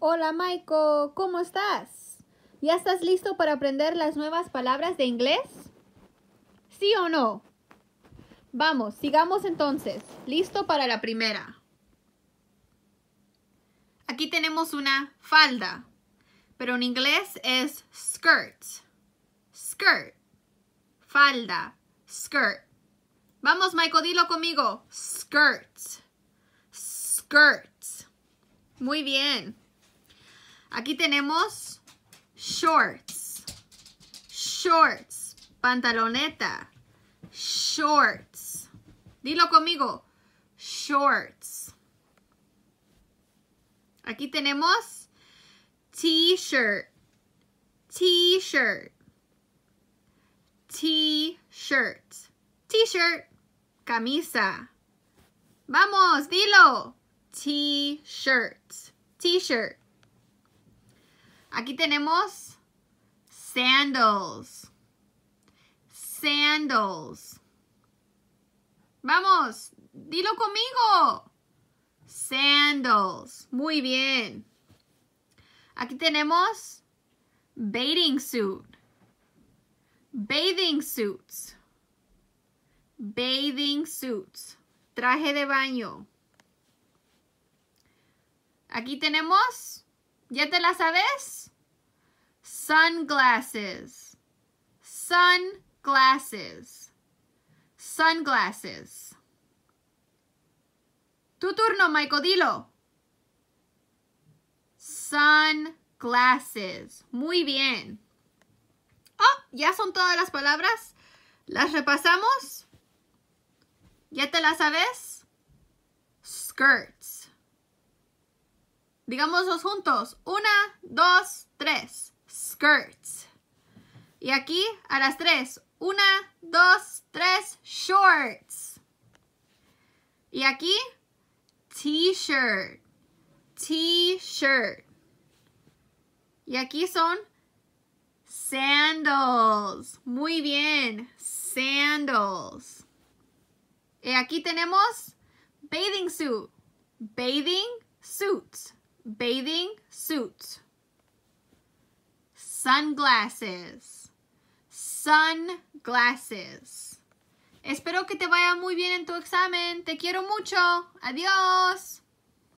Hola Maiko, ¿cómo estás? ¿Ya estás listo para aprender las nuevas palabras de inglés? ¿Sí o no? Vamos, sigamos entonces. Listo para la primera. Aquí tenemos una falda, pero en inglés es skirt. Skirt. Falda. Skirt. Vamos, Maiko, dilo conmigo. Skirt. Skirt. Muy bien. Aquí tenemos shorts, shorts, pantaloneta, shorts. Dilo conmigo, shorts. Aquí tenemos t-shirt, t-shirt, t-shirt, t-shirt, camisa. Vamos, dilo. T-shirt, t-shirt. Aquí tenemos sandals. Sandals. Vamos, dilo conmigo. Sandals. Muy bien. Aquí tenemos bathing suit. Bathing suits. Bathing suits. Traje de baño. Aquí tenemos, ¿ya te la sabes? sunglasses, sunglasses, sunglasses. Tu turno, Michael, dilo. Sunglasses. Muy bien. Oh, ya son todas las palabras. Las repasamos. ¿Ya te las sabes? Skirts. Digámoslos juntos. Una, dos, tres skirts. Y aquí a las tres. Una, dos, tres, shorts. Y aquí, t-shirt, t-shirt. Y aquí son sandals. Muy bien, sandals. Y aquí tenemos bathing suit, bathing suits bathing suits Sunglasses. Sunglasses. Espero que te vaya muy bien en tu examen. Te quiero mucho. Adiós.